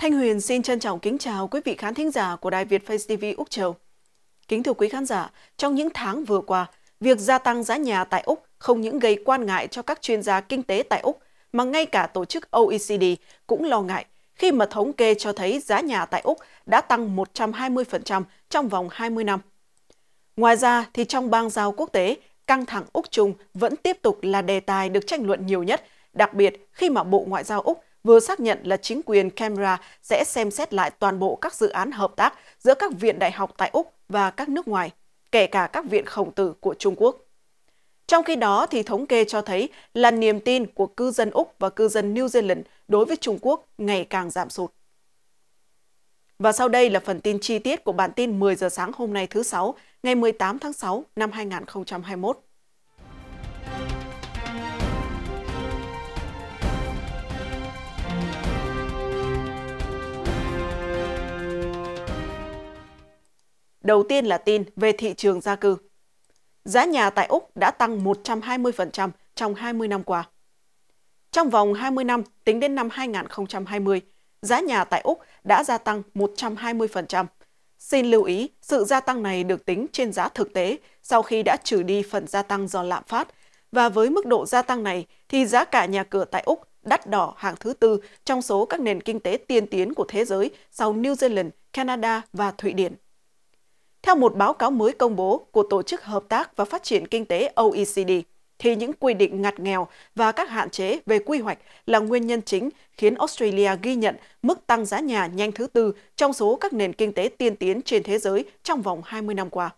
Thanh Huyền xin trân trọng kính chào quý vị khán thính giả của Đài Việt Face TV Úc Châu. Kính thưa quý khán giả, trong những tháng vừa qua, việc gia tăng giá nhà tại Úc không những gây quan ngại cho các chuyên gia kinh tế tại Úc, mà ngay cả tổ chức OECD cũng lo ngại khi mà thống kê cho thấy giá nhà tại Úc đã tăng 120% trong vòng 20 năm. Ngoài ra, thì trong bang giao quốc tế, căng thẳng Úc-Trung vẫn tiếp tục là đề tài được tranh luận nhiều nhất, đặc biệt khi mà Bộ Ngoại giao Úc vừa xác nhận là chính quyền Canberra sẽ xem xét lại toàn bộ các dự án hợp tác giữa các viện đại học tại Úc và các nước ngoài, kể cả các viện khổng tử của Trung Quốc. Trong khi đó, thì thống kê cho thấy là niềm tin của cư dân Úc và cư dân New Zealand đối với Trung Quốc ngày càng giảm sụt. Và sau đây là phần tin chi tiết của bản tin 10 giờ sáng hôm nay thứ Sáu, ngày 18 tháng 6 năm 2021. Đầu tiên là tin về thị trường gia cư. Giá nhà tại Úc đã tăng 120% trong 20 năm qua. Trong vòng 20 năm, tính đến năm 2020, giá nhà tại Úc đã gia tăng 120%. Xin lưu ý, sự gia tăng này được tính trên giá thực tế sau khi đã trừ đi phần gia tăng do lạm phát. Và với mức độ gia tăng này thì giá cả nhà cửa tại Úc đắt đỏ hàng thứ tư trong số các nền kinh tế tiên tiến của thế giới sau New Zealand, Canada và Thụy Điển. Theo một báo cáo mới công bố của Tổ chức Hợp tác và Phát triển Kinh tế OECD, thì những quy định ngặt nghèo và các hạn chế về quy hoạch là nguyên nhân chính khiến Australia ghi nhận mức tăng giá nhà nhanh thứ tư trong số các nền kinh tế tiên tiến trên thế giới trong vòng 20 năm qua.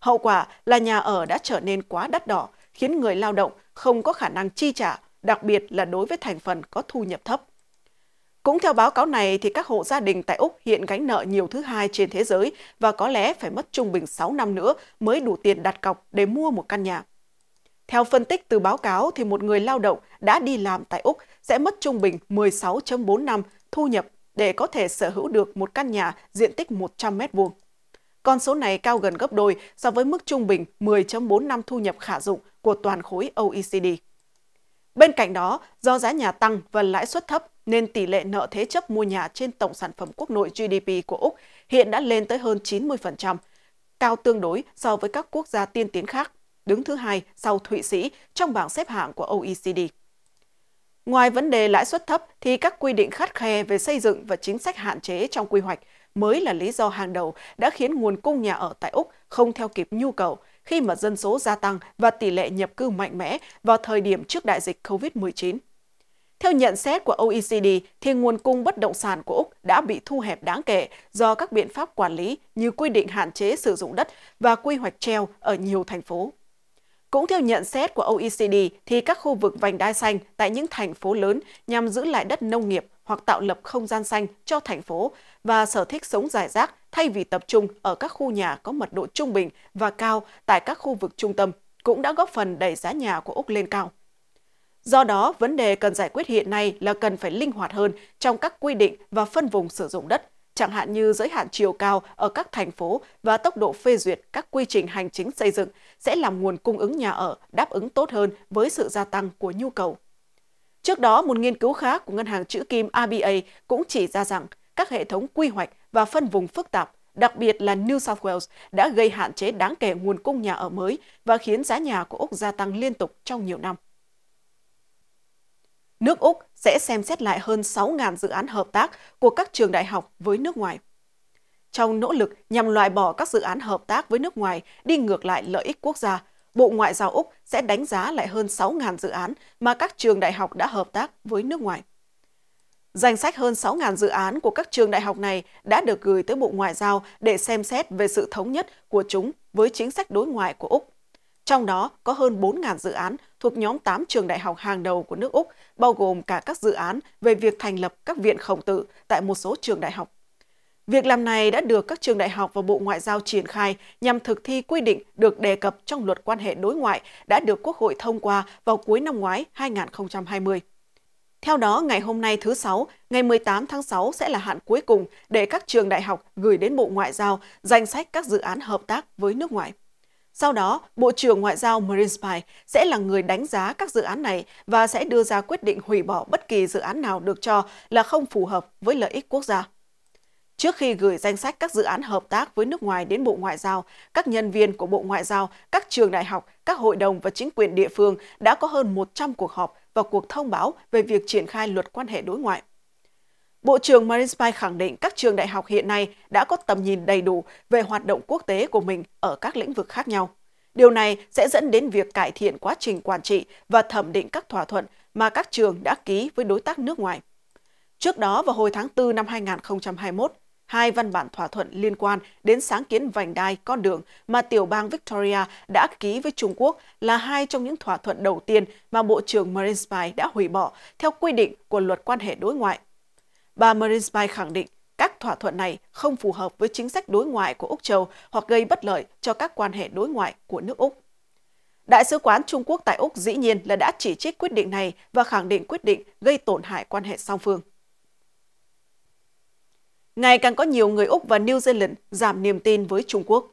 Hậu quả là nhà ở đã trở nên quá đắt đỏ, khiến người lao động không có khả năng chi trả, đặc biệt là đối với thành phần có thu nhập thấp. Cũng theo báo cáo này, thì các hộ gia đình tại Úc hiện gánh nợ nhiều thứ hai trên thế giới và có lẽ phải mất trung bình 6 năm nữa mới đủ tiền đặt cọc để mua một căn nhà. Theo phân tích từ báo cáo, thì một người lao động đã đi làm tại Úc sẽ mất trung bình 16.4 năm thu nhập để có thể sở hữu được một căn nhà diện tích 100 m2. Con số này cao gần gấp đôi so với mức trung bình 10.4 năm thu nhập khả dụng của toàn khối OECD. Bên cạnh đó, do giá nhà tăng và lãi suất thấp nên tỷ lệ nợ thế chấp mua nhà trên tổng sản phẩm quốc nội GDP của Úc hiện đã lên tới hơn 90%, cao tương đối so với các quốc gia tiên tiến khác, đứng thứ hai sau Thụy Sĩ trong bảng xếp hạng của OECD. Ngoài vấn đề lãi suất thấp thì các quy định khắt khe về xây dựng và chính sách hạn chế trong quy hoạch mới là lý do hàng đầu đã khiến nguồn cung nhà ở tại Úc không theo kịp nhu cầu, khi mà dân số gia tăng và tỷ lệ nhập cư mạnh mẽ vào thời điểm trước đại dịch COVID-19. Theo nhận xét của OECD, thì nguồn cung bất động sản của Úc đã bị thu hẹp đáng kể do các biện pháp quản lý như quy định hạn chế sử dụng đất và quy hoạch treo ở nhiều thành phố. Cũng theo nhận xét của OECD thì các khu vực vành đai xanh tại những thành phố lớn nhằm giữ lại đất nông nghiệp hoặc tạo lập không gian xanh cho thành phố và sở thích sống giải rác thay vì tập trung ở các khu nhà có mật độ trung bình và cao tại các khu vực trung tâm cũng đã góp phần đẩy giá nhà của Úc lên cao. Do đó, vấn đề cần giải quyết hiện nay là cần phải linh hoạt hơn trong các quy định và phân vùng sử dụng đất chẳng hạn như giới hạn chiều cao ở các thành phố và tốc độ phê duyệt các quy trình hành chính xây dựng sẽ làm nguồn cung ứng nhà ở đáp ứng tốt hơn với sự gia tăng của nhu cầu. Trước đó, một nghiên cứu khác của ngân hàng chữ kim ABA cũng chỉ ra rằng các hệ thống quy hoạch và phân vùng phức tạp, đặc biệt là New South Wales, đã gây hạn chế đáng kể nguồn cung nhà ở mới và khiến giá nhà của Úc gia tăng liên tục trong nhiều năm nước Úc sẽ xem xét lại hơn 6.000 dự án hợp tác của các trường đại học với nước ngoài. Trong nỗ lực nhằm loại bỏ các dự án hợp tác với nước ngoài đi ngược lại lợi ích quốc gia, Bộ Ngoại giao Úc sẽ đánh giá lại hơn 6.000 dự án mà các trường đại học đã hợp tác với nước ngoài. Danh sách hơn 6.000 dự án của các trường đại học này đã được gửi tới Bộ Ngoại giao để xem xét về sự thống nhất của chúng với chính sách đối ngoại của Úc. Trong đó có hơn 4.000 dự án thuộc nhóm 8 trường đại học hàng đầu của nước Úc, bao gồm cả các dự án về việc thành lập các viện khổng tử tại một số trường đại học. Việc làm này đã được các trường đại học và Bộ Ngoại giao triển khai nhằm thực thi quy định được đề cập trong luật quan hệ đối ngoại đã được Quốc hội thông qua vào cuối năm ngoái 2020. Theo đó, ngày hôm nay thứ Sáu, ngày 18 tháng 6 sẽ là hạn cuối cùng để các trường đại học gửi đến Bộ Ngoại giao danh sách các dự án hợp tác với nước ngoài. Sau đó, Bộ trưởng Ngoại giao Marinspy sẽ là người đánh giá các dự án này và sẽ đưa ra quyết định hủy bỏ bất kỳ dự án nào được cho là không phù hợp với lợi ích quốc gia. Trước khi gửi danh sách các dự án hợp tác với nước ngoài đến Bộ Ngoại giao, các nhân viên của Bộ Ngoại giao, các trường đại học, các hội đồng và chính quyền địa phương đã có hơn 100 cuộc họp và cuộc thông báo về việc triển khai luật quan hệ đối ngoại. Bộ trưởng Marinsby khẳng định các trường đại học hiện nay đã có tầm nhìn đầy đủ về hoạt động quốc tế của mình ở các lĩnh vực khác nhau. Điều này sẽ dẫn đến việc cải thiện quá trình quản trị và thẩm định các thỏa thuận mà các trường đã ký với đối tác nước ngoài. Trước đó vào hồi tháng 4 năm 2021, hai văn bản thỏa thuận liên quan đến sáng kiến vành đai con đường mà tiểu bang Victoria đã ký với Trung Quốc là hai trong những thỏa thuận đầu tiên mà Bộ trưởng Marinsby đã hủy bỏ theo quy định của luật quan hệ đối ngoại Bà Marinspy khẳng định các thỏa thuận này không phù hợp với chính sách đối ngoại của Úc Châu hoặc gây bất lợi cho các quan hệ đối ngoại của nước Úc. Đại sứ quán Trung Quốc tại Úc dĩ nhiên là đã chỉ trích quyết định này và khẳng định quyết định gây tổn hại quan hệ song phương. Ngày càng có nhiều người Úc và New Zealand giảm niềm tin với Trung Quốc.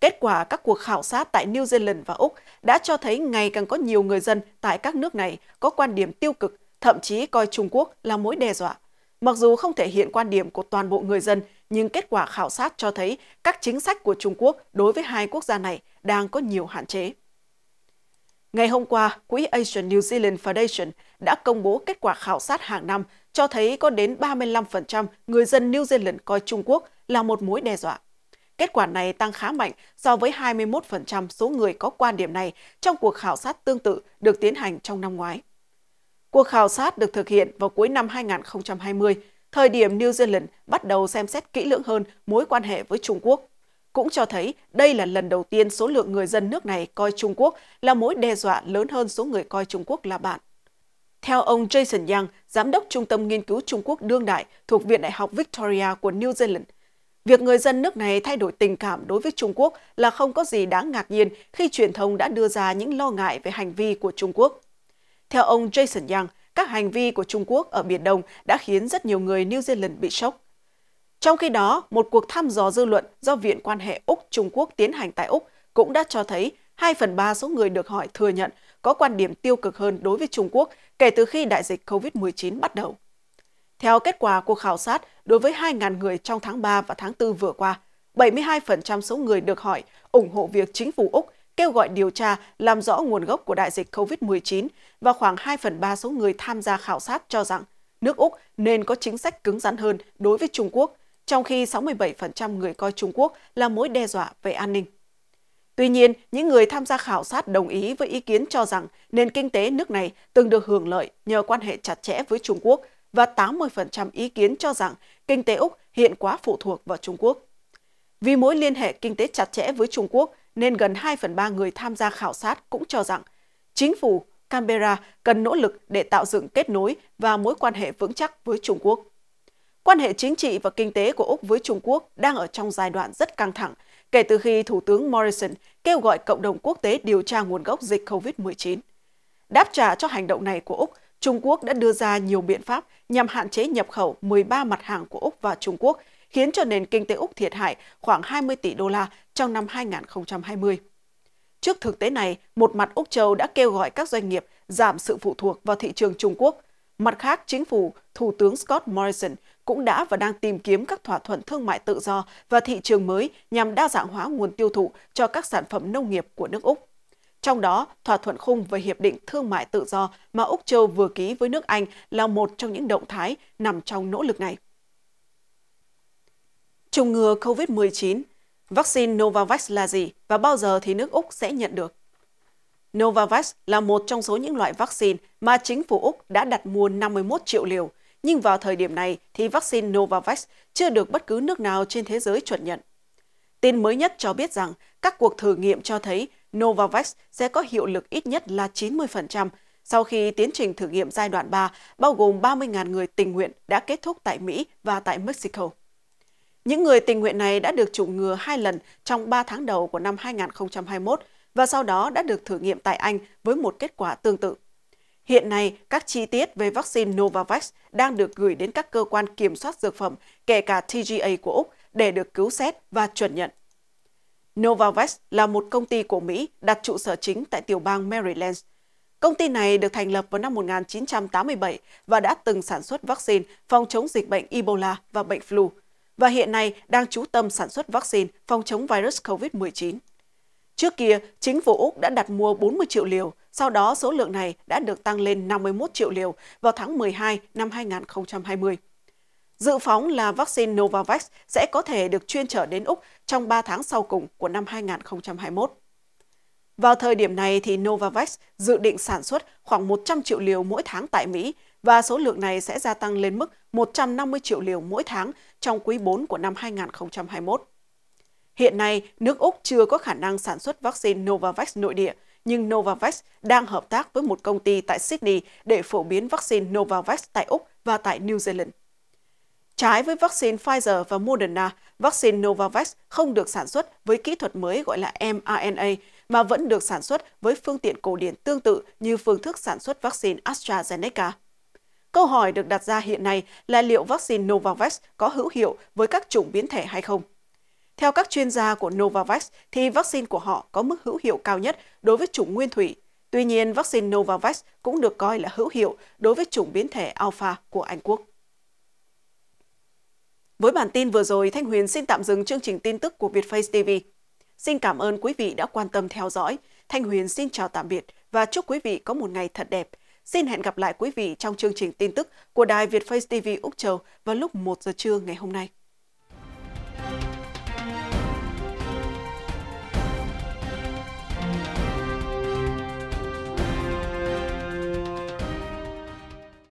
Kết quả các cuộc khảo sát tại New Zealand và Úc đã cho thấy ngày càng có nhiều người dân tại các nước này có quan điểm tiêu cực, thậm chí coi Trung Quốc là mối đe dọa Mặc dù không thể hiện quan điểm của toàn bộ người dân, nhưng kết quả khảo sát cho thấy các chính sách của Trung Quốc đối với hai quốc gia này đang có nhiều hạn chế. Ngày hôm qua, Quỹ Asian New Zealand Foundation đã công bố kết quả khảo sát hàng năm cho thấy có đến 35% người dân New Zealand coi Trung Quốc là một mối đe dọa. Kết quả này tăng khá mạnh so với 21% số người có quan điểm này trong cuộc khảo sát tương tự được tiến hành trong năm ngoái. Cuộc khảo sát được thực hiện vào cuối năm 2020, thời điểm New Zealand bắt đầu xem xét kỹ lưỡng hơn mối quan hệ với Trung Quốc. Cũng cho thấy đây là lần đầu tiên số lượng người dân nước này coi Trung Quốc là mối đe dọa lớn hơn số người coi Trung Quốc là bạn. Theo ông Jason Yang, Giám đốc Trung tâm Nghiên cứu Trung Quốc Đương Đại thuộc Viện Đại học Victoria của New Zealand, Việc người dân nước này thay đổi tình cảm đối với Trung Quốc là không có gì đáng ngạc nhiên khi truyền thông đã đưa ra những lo ngại về hành vi của Trung Quốc. Theo ông Jason Yang, các hành vi của Trung Quốc ở Biển Đông đã khiến rất nhiều người New Zealand bị sốc. Trong khi đó, một cuộc thăm dò dư luận do Viện quan hệ Úc-Trung Quốc tiến hành tại Úc cũng đã cho thấy 2 phần 3 số người được hỏi thừa nhận có quan điểm tiêu cực hơn đối với Trung Quốc kể từ khi đại dịch COVID-19 bắt đầu. Theo kết quả cuộc khảo sát đối với 2.000 người trong tháng 3 và tháng 4 vừa qua, 72% số người được hỏi ủng hộ việc chính phủ Úc kêu gọi điều tra làm rõ nguồn gốc của đại dịch COVID-19 và khoảng 2 phần 3 số người tham gia khảo sát cho rằng nước Úc nên có chính sách cứng rắn hơn đối với Trung Quốc, trong khi 67% người coi Trung Quốc là mối đe dọa về an ninh. Tuy nhiên, những người tham gia khảo sát đồng ý với ý kiến cho rằng nền kinh tế nước này từng được hưởng lợi nhờ quan hệ chặt chẽ với Trung Quốc và 80% ý kiến cho rằng kinh tế Úc hiện quá phụ thuộc vào Trung Quốc. Vì mối liên hệ kinh tế chặt chẽ với Trung Quốc, nên gần 2 phần 3 người tham gia khảo sát cũng cho rằng chính phủ Canberra cần nỗ lực để tạo dựng kết nối và mối quan hệ vững chắc với Trung Quốc. Quan hệ chính trị và kinh tế của Úc với Trung Quốc đang ở trong giai đoạn rất căng thẳng kể từ khi Thủ tướng Morrison kêu gọi cộng đồng quốc tế điều tra nguồn gốc dịch COVID-19. Đáp trả cho hành động này của Úc, Trung Quốc đã đưa ra nhiều biện pháp nhằm hạn chế nhập khẩu 13 mặt hàng của Úc và Trung Quốc – khiến cho nền kinh tế Úc thiệt hại khoảng 20 tỷ đô la trong năm 2020. Trước thực tế này, một mặt Úc Châu đã kêu gọi các doanh nghiệp giảm sự phụ thuộc vào thị trường Trung Quốc. Mặt khác, chính phủ, Thủ tướng Scott Morrison cũng đã và đang tìm kiếm các thỏa thuận thương mại tự do và thị trường mới nhằm đa dạng hóa nguồn tiêu thụ cho các sản phẩm nông nghiệp của nước Úc. Trong đó, thỏa thuận khung về Hiệp định Thương mại Tự do mà Úc Châu vừa ký với nước Anh là một trong những động thái nằm trong nỗ lực này. Chủng ngừa COVID-19, vaccine Novavax là gì và bao giờ thì nước Úc sẽ nhận được? Novavax là một trong số những loại vaccine mà chính phủ Úc đã đặt mua 51 triệu liều, nhưng vào thời điểm này thì vaccine Novavax chưa được bất cứ nước nào trên thế giới chuẩn nhận. Tin mới nhất cho biết rằng các cuộc thử nghiệm cho thấy Novavax sẽ có hiệu lực ít nhất là 90% sau khi tiến trình thử nghiệm giai đoạn 3 bao gồm 30.000 người tình nguyện đã kết thúc tại Mỹ và tại Mexico. Những người tình nguyện này đã được chủng ngừa hai lần trong 3 tháng đầu của năm 2021 và sau đó đã được thử nghiệm tại Anh với một kết quả tương tự. Hiện nay, các chi tiết về vaccine Novavax đang được gửi đến các cơ quan kiểm soát dược phẩm, kể cả TGA của Úc, để được cứu xét và chuẩn nhận. Novavax là một công ty của Mỹ đặt trụ sở chính tại tiểu bang Maryland. Công ty này được thành lập vào năm 1987 và đã từng sản xuất vaccine phòng chống dịch bệnh Ebola và bệnh flu và hiện nay đang chú tâm sản xuất vaccine phòng chống virus COVID-19. Trước kia, chính phủ Úc đã đặt mua 40 triệu liều, sau đó số lượng này đã được tăng lên 51 triệu liều vào tháng 12 năm 2020. Dự phóng là vaccine Novavax sẽ có thể được chuyên trở đến Úc trong 3 tháng sau cùng của năm 2021. Vào thời điểm này thì Novavax dự định sản xuất khoảng 100 triệu liều mỗi tháng tại Mỹ và số lượng này sẽ gia tăng lên mức 150 triệu liều mỗi tháng trong quý 4 của năm 2021. Hiện nay, nước Úc chưa có khả năng sản xuất vaccine Novavax nội địa, nhưng Novavax đang hợp tác với một công ty tại Sydney để phổ biến vaccine Novavax tại Úc và tại New Zealand. Trái với vaccine Pfizer và Moderna, vaccine Novavax không được sản xuất với kỹ thuật mới gọi là mRNA, mà vẫn được sản xuất với phương tiện cổ điển tương tự như phương thức sản xuất vaccine AstraZeneca. Câu hỏi được đặt ra hiện nay là liệu vaccine Novavax có hữu hiệu với các chủng biến thể hay không? Theo các chuyên gia của Novavax, thì vaccine của họ có mức hữu hiệu cao nhất đối với chủng nguyên thủy. Tuy nhiên, vaccine Novavax cũng được coi là hữu hiệu đối với chủng biến thể Alpha của Anh Quốc. Với bản tin vừa rồi, Thanh Huyền xin tạm dừng chương trình tin tức của Vietface TV. Xin cảm ơn quý vị đã quan tâm theo dõi. Thanh Huyền xin chào tạm biệt và chúc quý vị có một ngày thật đẹp – Xin hẹn gặp lại quý vị trong chương trình tin tức của Đài Việt Face TV Úc Châu vào lúc 1 giờ trưa ngày hôm nay.